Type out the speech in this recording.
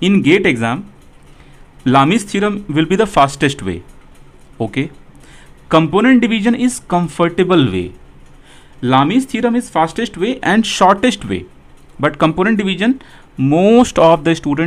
in gate exam Lami's theorem will be the fastest way okay component division is comfortable way Lami's theorem is fastest way and shortest way but component division most of the students